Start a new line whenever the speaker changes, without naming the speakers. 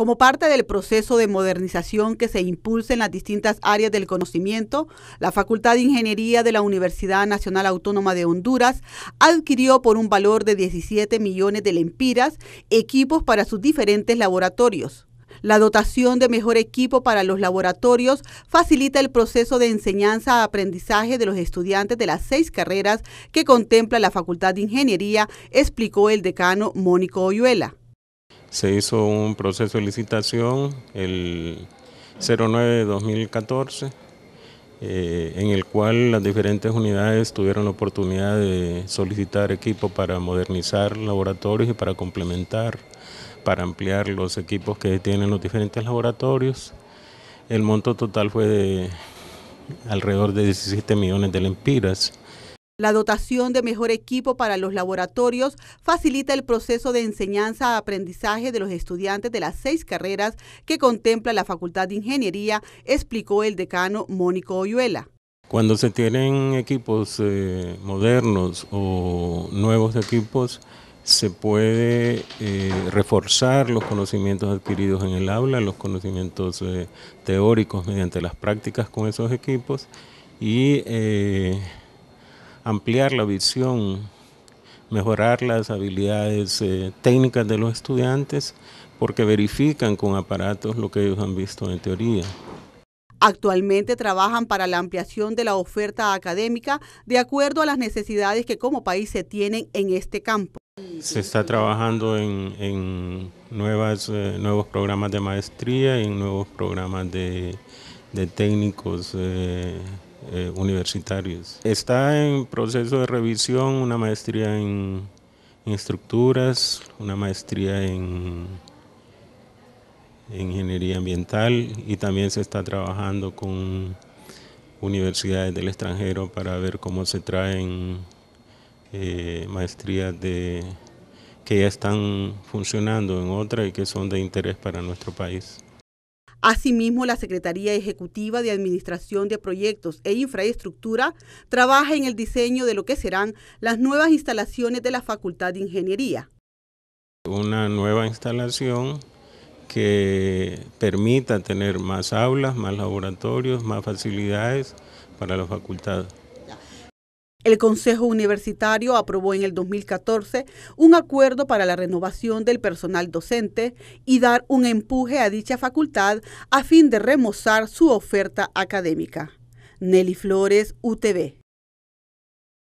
Como parte del proceso de modernización que se impulsa en las distintas áreas del conocimiento, la Facultad de Ingeniería de la Universidad Nacional Autónoma de Honduras adquirió por un valor de 17 millones de lempiras equipos para sus diferentes laboratorios. La dotación de mejor equipo para los laboratorios facilita el proceso de enseñanza-aprendizaje de los estudiantes de las seis carreras que contempla la Facultad de Ingeniería, explicó el decano Mónico Oyuela
se hizo un proceso de licitación el 09-2014, de eh, en el cual las diferentes unidades tuvieron la oportunidad de solicitar equipo para modernizar laboratorios y para complementar, para ampliar los equipos que tienen los diferentes laboratorios. El monto total fue de alrededor de 17 millones de lempiras
la dotación de mejor equipo para los laboratorios facilita el proceso de enseñanza-aprendizaje de los estudiantes de las seis carreras que contempla la Facultad de Ingeniería, explicó el decano Mónico Oyuela.
Cuando se tienen equipos eh, modernos o nuevos equipos, se puede eh, reforzar los conocimientos adquiridos en el aula, los conocimientos eh, teóricos mediante las prácticas con esos equipos y ampliar la visión, mejorar las habilidades eh, técnicas de los estudiantes, porque verifican con aparatos lo que ellos han visto en teoría.
Actualmente trabajan para la ampliación de la oferta académica de acuerdo a las necesidades que como país se tienen en este campo.
Se está trabajando en, nuevas, eh, nuevos programas de maestría y en nuevos programas de, técnicos. Eh, eh, universitarios. Está en proceso de revisión una maestría en, estructuras, una maestría en, ingeniería ambiental y también se está trabajando con universidades del extranjero para ver cómo se traen eh, maestrías que ya están funcionando en otra y que son de interés para nuestro país.
Asimismo, la Secretaría Ejecutiva de Administración de Proyectos e Infraestructura trabaja en el diseño de lo que serán las nuevas instalaciones de la Facultad de Ingeniería.
Una nueva instalación que permita tener más aulas, más laboratorios, más facilidades para la facultad.
El Consejo Universitario aprobó en el 2014 un acuerdo para la renovación del personal docente y dar un empuje a dicha facultad a fin de remozar su oferta académica. Nelly Flores, UTV.